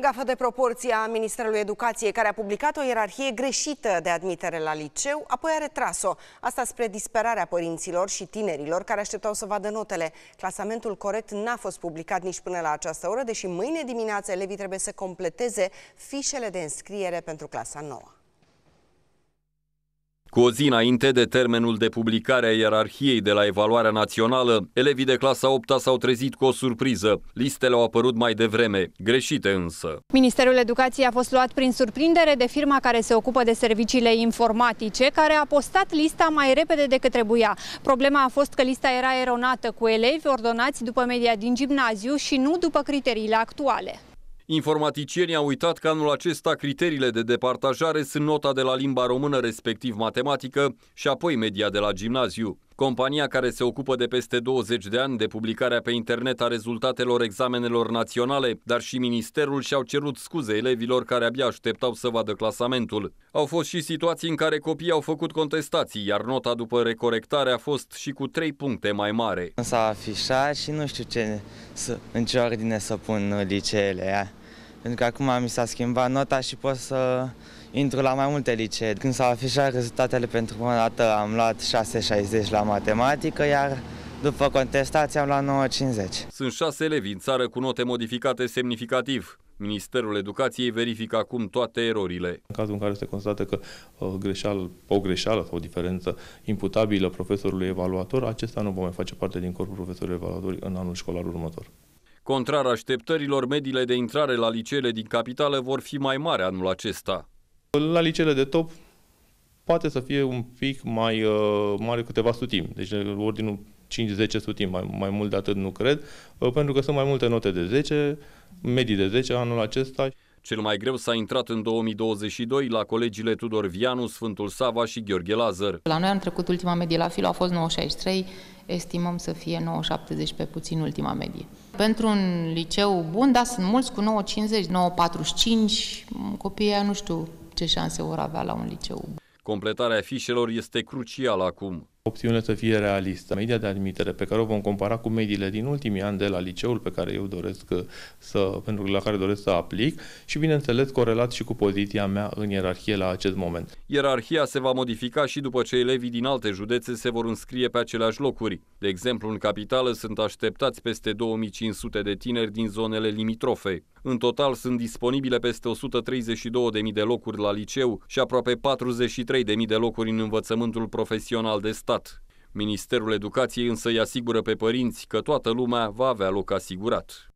Gafă de proporție a Ministerului Educației, care a publicat o ierarhie greșită de admitere la liceu, apoi a retras-o. Asta spre disperarea părinților și tinerilor care așteptau să vadă notele. Clasamentul corect n-a fost publicat nici până la această oră, deși mâine dimineață elevii trebuie să completeze fișele de înscriere pentru clasa nouă. Cu o zi înainte de termenul de publicare a ierarhiei de la evaluarea națională, elevii de clasa 8 s-au trezit cu o surpriză. Listele au apărut mai devreme, greșite însă. Ministerul Educației a fost luat prin surprindere de firma care se ocupă de serviciile informatice, care a postat lista mai repede decât trebuia. Problema a fost că lista era eronată cu elevi ordonați după media din gimnaziu și nu după criteriile actuale. Informaticienii au uitat că anul acesta criteriile de departajare sunt nota de la limba română, respectiv matematică, și apoi media de la gimnaziu. Compania care se ocupă de peste 20 de ani de publicarea pe internet a rezultatelor examenelor naționale, dar și ministerul și-au cerut scuze elevilor care abia așteptau să vadă clasamentul. Au fost și situații în care copiii au făcut contestații, iar nota după recorectare a fost și cu 3 puncte mai mare. S-a afișat și nu știu ce, în ce ordine să pun liceele pentru că acum mi s-a schimbat nota și pot să intru la mai multe licee. Când s-au afișat rezultatele pentru prima dată am luat 6,60 la matematică, iar după contestație am luat 9,50. Sunt șase elevi în țară cu note modificate semnificativ. Ministerul Educației verifică acum toate erorile. În cazul în care se constată că uh, greșeal, o greșeală sau o diferență imputabilă profesorului evaluator, acesta nu va mai face parte din corpul profesorului evaluator în anul școlar următor. Contrar așteptărilor, mediile de intrare la liceele din capitală vor fi mai mari anul acesta. La liceele de top poate să fie un pic mai uh, mare câteva sutim, deci ordinul 5-10 sutim, mai, mai mult de atât nu cred, uh, pentru că sunt mai multe note de 10, medii de 10 anul acesta. Cel mai greu s-a intrat în 2022 la colegiile Tudor Vianu, Sfântul Sava și Gheorghe Lazar. La noi am trecut ultima medie la filo, a fost 9,63, estimăm să fie 9,70 pe puțin ultima medie. Pentru un liceu bun, da, sunt mulți cu 9,50, 9,45, copiii nu știu ce șanse vor avea la un liceu. Completarea fișelor este crucială acum opțiunile să fie realistă. Media de admitere pe care o vom compara cu mediile din ultimii ani de la liceul pe care eu doresc să, pentru la care doresc să aplic și bineînțeles corelat și cu poziția mea în ierarhie la acest moment. Ierarhia se va modifica și după ce elevii din alte județe se vor înscrie pe aceleași locuri. De exemplu, în capitală sunt așteptați peste 2500 de tineri din zonele limitrofe. În total sunt disponibile peste 132.000 de locuri la liceu și aproape 43.000 de locuri în învățământul profesional de stat stat. Ministerul Educației însă îi asigură pe părinți că toată lumea va avea loc asigurat.